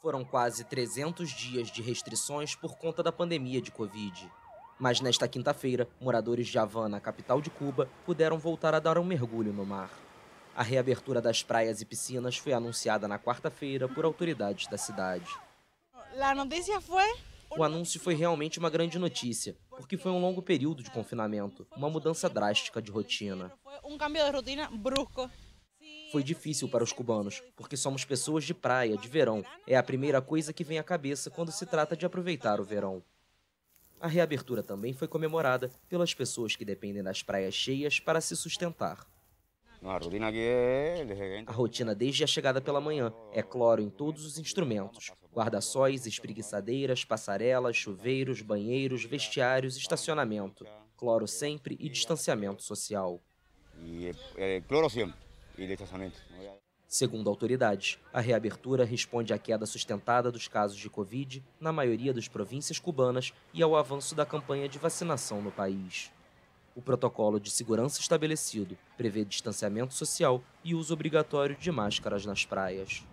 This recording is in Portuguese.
Foram quase 300 dias de restrições por conta da pandemia de Covid. Mas nesta quinta-feira, moradores de Havana, capital de Cuba, puderam voltar a dar um mergulho no mar. A reabertura das praias e piscinas foi anunciada na quarta-feira por autoridades da cidade. O anúncio foi realmente uma grande notícia, porque foi um longo período de confinamento, uma mudança drástica de rotina. Um cambio de rotina brusco foi difícil para os cubanos, porque somos pessoas de praia, de verão. É a primeira coisa que vem à cabeça quando se trata de aproveitar o verão. A reabertura também foi comemorada pelas pessoas que dependem das praias cheias para se sustentar. É a rotina desde a chegada pela manhã é cloro em todos os instrumentos: guarda-sóis, espreguiçadeiras, passarelas, chuveiros, banheiros, vestiários, estacionamento. Cloro sempre e distanciamento social. E, é, cloro sempre e de Segundo autoridades, a reabertura responde à queda sustentada dos casos de Covid na maioria das províncias cubanas e ao avanço da campanha de vacinação no país. O protocolo de segurança estabelecido prevê distanciamento social e uso obrigatório de máscaras nas praias.